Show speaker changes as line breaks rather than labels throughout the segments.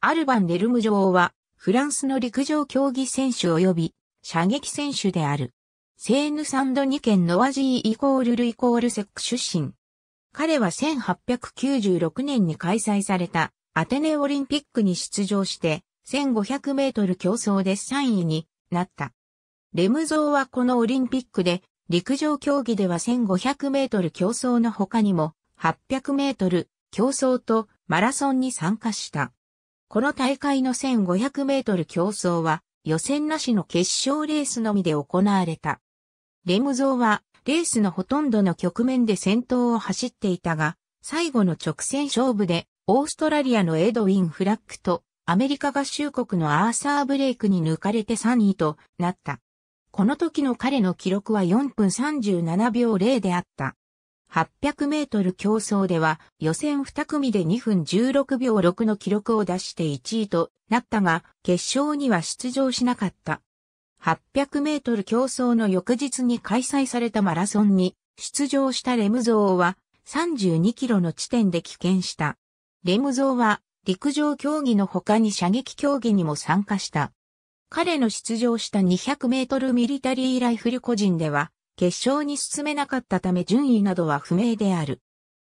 アルバン・デルム女王は、フランスの陸上競技選手及び射撃選手である。セーヌサンドニ県ノワジーイコールルイコールセック出身。彼は1896年に開催されたアテネオリンピックに出場して1500メートル競争で3位になった。レムゾーはこのオリンピックで陸上競技では1500メートル競争の他にも800メートル競争とマラソンに参加した。この大会の1500メートル競争は予選なしの決勝レースのみで行われた。レムゾーはレースのほとんどの局面で先頭を走っていたが、最後の直線勝負でオーストラリアのエドウィン・フラッグとアメリカ合衆国のアーサー・ブレイクに抜かれて3位となった。この時の彼の記録は4分37秒0であった。800メートル競争では予選2組で2分16秒6の記録を出して1位となったが決勝には出場しなかった。800メートル競争の翌日に開催されたマラソンに出場したレムゾーは32キロの地点で棄権した。レムゾーは陸上競技の他に射撃競技にも参加した。彼の出場した200メートルミリタリーライフル個人では決勝に進めなかったため順位などは不明である。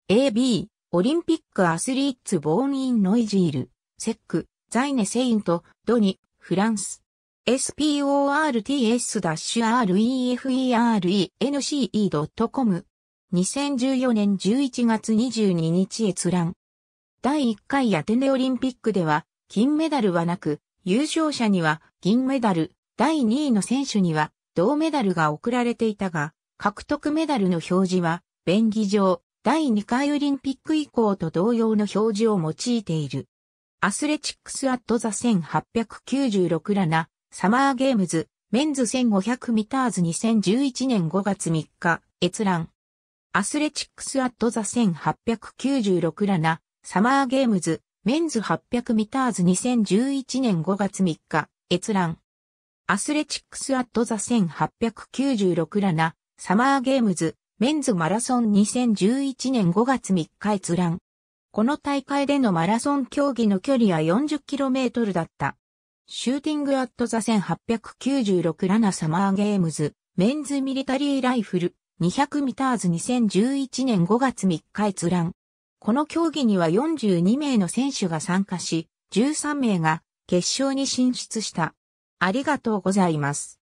AB、オリンピックアスリーツ・ボーン・イン・ノイジール、セック、ザイネ・セイント、ドニ、フランス。sports-refere.nce.com 2014年11月22日閲覧。第1回アテネオリンピックでは、金メダルはなく、優勝者には銀メダル、第2位の選手には銅メダルが贈られていたが、獲得メダルの表示は、便宜上、第2回オリンピック以降と同様の表示を用いている。アスレチックスアットザ1896ラナ、サマーゲームズ、メンズ1500ミターズ2011年5月3日、閲覧。アスレチックスアットザ1896ラナ、サマーゲームズ、メンズ800ミターズ2011年5月3日、閲覧。アスレチックスアットザ1896ラナ、サマーゲームズ、メンズマラソン2011年5月3日閲覧。この大会でのマラソン競技の距離は 40km だった。シューティングアットザ1896ラナサマーゲームズ、メンズミリタリーライフル、200ミターズ2011年5月3日閲覧。この競技には42名の選手が参加し、13名が決勝に進出した。ありがとうございます。